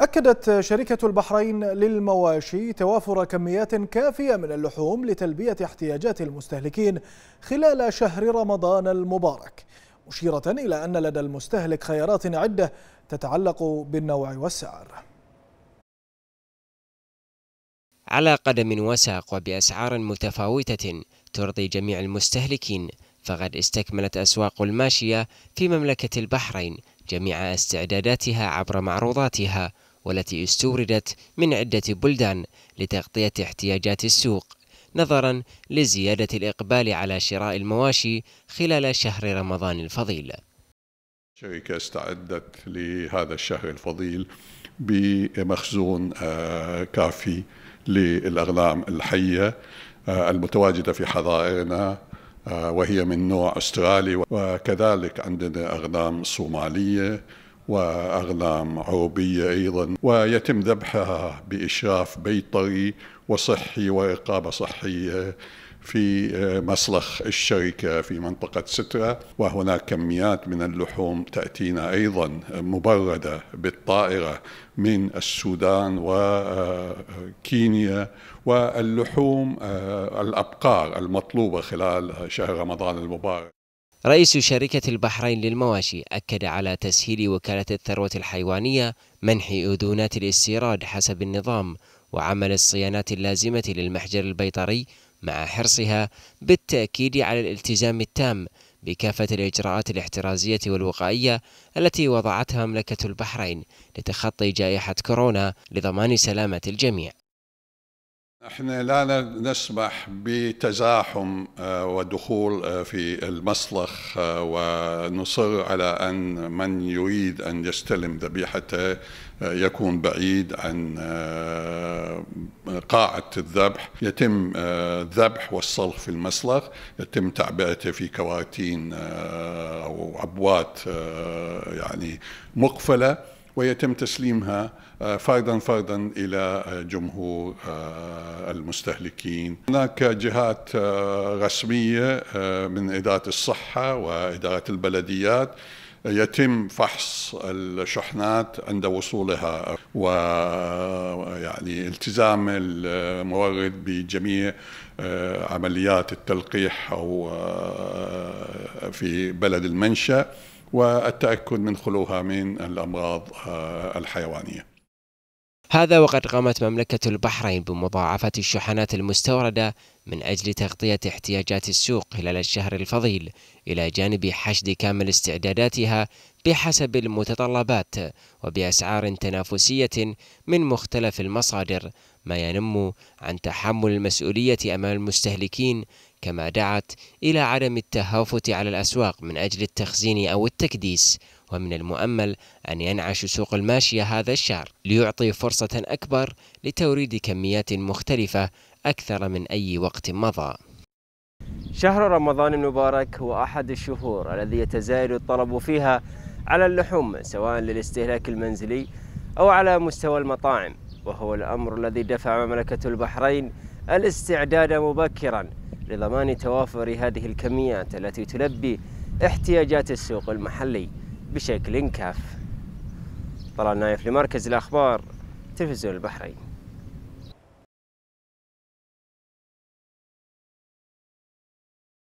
أكدت شركة البحرين للمواشي توافر كميات كافية من اللحوم لتلبية احتياجات المستهلكين خلال شهر رمضان المبارك مشيرة إلى أن لدى المستهلك خيارات عدة تتعلق بالنوع والسعر على قدم وساق وبأسعار متفاوتة ترضي جميع المستهلكين فقد استكملت أسواق الماشية في مملكة البحرين جميع استعداداتها عبر معروضاتها والتي استوردت من عدة بلدان لتغطية احتياجات السوق نظرا لزيادة الإقبال على شراء المواشي خلال شهر رمضان الفضيل الشركة استعدت لهذا الشهر الفضيل بمخزون آه، كافي للأغنام الحية آه، المتواجدة في حظائرنا آه، وهي من نوع أسترالي وكذلك عندنا أغنام صومالية وأغنام عوبية أيضا ويتم ذبحها بإشراف بيطري وصحي وإقابة صحية في آه، مسلخ الشركة في منطقة سترة وهناك كميات من اللحوم تأتينا أيضا مبردة بالطائرة من السودان وكينيا آه، واللحوم آه، الأبقار المطلوبة خلال شهر رمضان المبارك رئيس شركة البحرين للمواشي أكد على تسهيل وكالة الثروة الحيوانية منح أذونات الاستيراد حسب النظام وعمل الصيانات اللازمة للمحجر البيطري مع حرصها بالتأكيد على الالتزام التام بكافة الإجراءات الاحترازية والوقائية التي وضعتها مملكة البحرين لتخطي جائحة كورونا لضمان سلامة الجميع احنا لا نسمح بتزاحم آه، ودخول آه، في المسلخ آه، ونصر على ان من يريد ان يستلم ذبيحته يكون بعيد عن قاعة الذبح يتم الذبح والصلخ في المسلخ يتم تعبئته في كواتين أو عبوات يعني مقفلة ويتم تسليمها آه، فردا فردا الى آه، جمهور آه، المستهلكين. هناك جهات رسميه من اداره الصحه واداره البلديات يتم فحص الشحنات عند وصولها ويعني التزام المورد بجميع عمليات التلقيح او في بلد المنشأ والتأكد من خلوها من الأمراض آه، الحيوانية هذا وقد قامت مملكة البحرين بمضاعفة الشحنات المستوردة من أجل تغطية احتياجات السوق خلال الشهر الفضيل إلى جانب حشد كامل استعداداتها بحسب المتطلبات وبأسعار تنافسية من مختلف المصادر ما ينم عن تحمل المسؤولية أمام المستهلكين كما دعت إلى عدم التهافت على الأسواق من أجل التخزين أو التكديس ومن المؤمل أن ينعش سوق الماشية هذا الشهر ليعطي فرصة أكبر لتوريد كميات مختلفة أكثر من أي وقت مضى شهر رمضان المبارك هو أحد الشهور الذي يتزايد الطلب فيها على اللحوم سواء للاستهلاك المنزلي أو على مستوى المطاعم وهو الأمر الذي دفع مملكة البحرين الاستعداد مبكرا لضمان توافر هذه الكميات التي تلبي احتياجات السوق المحلي بشكل كاف طلال نايف لمركز الأخبار تلفزيون البحرين